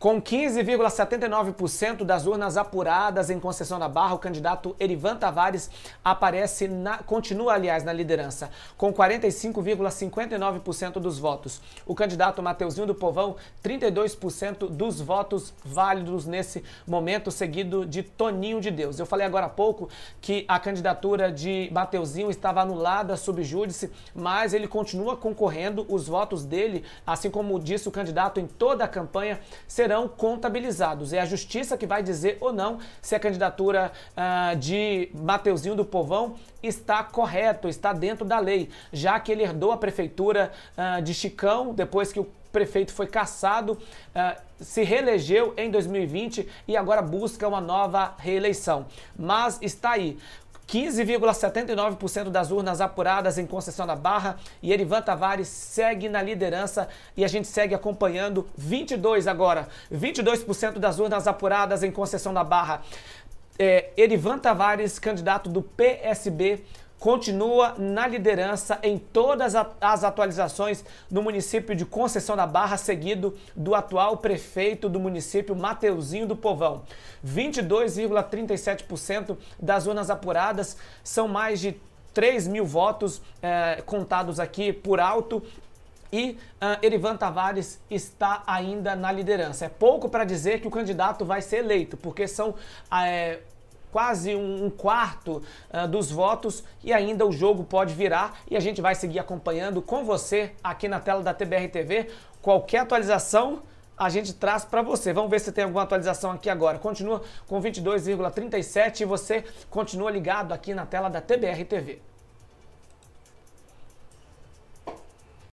Com 15,79% das urnas apuradas em Conceição da Barra, o candidato Erivan Tavares aparece na, continua, aliás, na liderança, com 45,59% dos votos. O candidato Mateuzinho do Povão, 32% dos votos válidos nesse momento, seguido de Toninho de Deus. Eu falei agora há pouco que a candidatura de Mateuzinho estava anulada sob júdice, mas ele continua concorrendo. Os votos dele, assim como disse o candidato em toda a campanha, serão serão contabilizados. É a justiça que vai dizer ou não se a candidatura ah, de Mateuzinho do Povão está correto, está dentro da lei, já que ele herdou a prefeitura ah, de Chicão depois que o prefeito foi cassado, uh, se reelegeu em 2020 e agora busca uma nova reeleição. Mas está aí. 15,79% das urnas apuradas em Conceição da Barra e Erivan Tavares segue na liderança e a gente segue acompanhando 22 agora, 22% das urnas apuradas em Conceição da Barra. É, Erivan Tavares, candidato do PSB, continua na liderança em todas as atualizações no município de Conceição da Barra, seguido do atual prefeito do município, Mateuzinho do Povão. 22,37% das urnas apuradas são mais de 3 mil votos eh, contados aqui por alto e uh, Erivan Tavares está ainda na liderança. É pouco para dizer que o candidato vai ser eleito, porque são uh, quase um quarto uh, dos votos e ainda o jogo pode virar e a gente vai seguir acompanhando com você aqui na tela da TBR TV. Qualquer atualização a gente traz para você. Vamos ver se tem alguma atualização aqui agora. Continua com 22,37 e você continua ligado aqui na tela da TBR TV.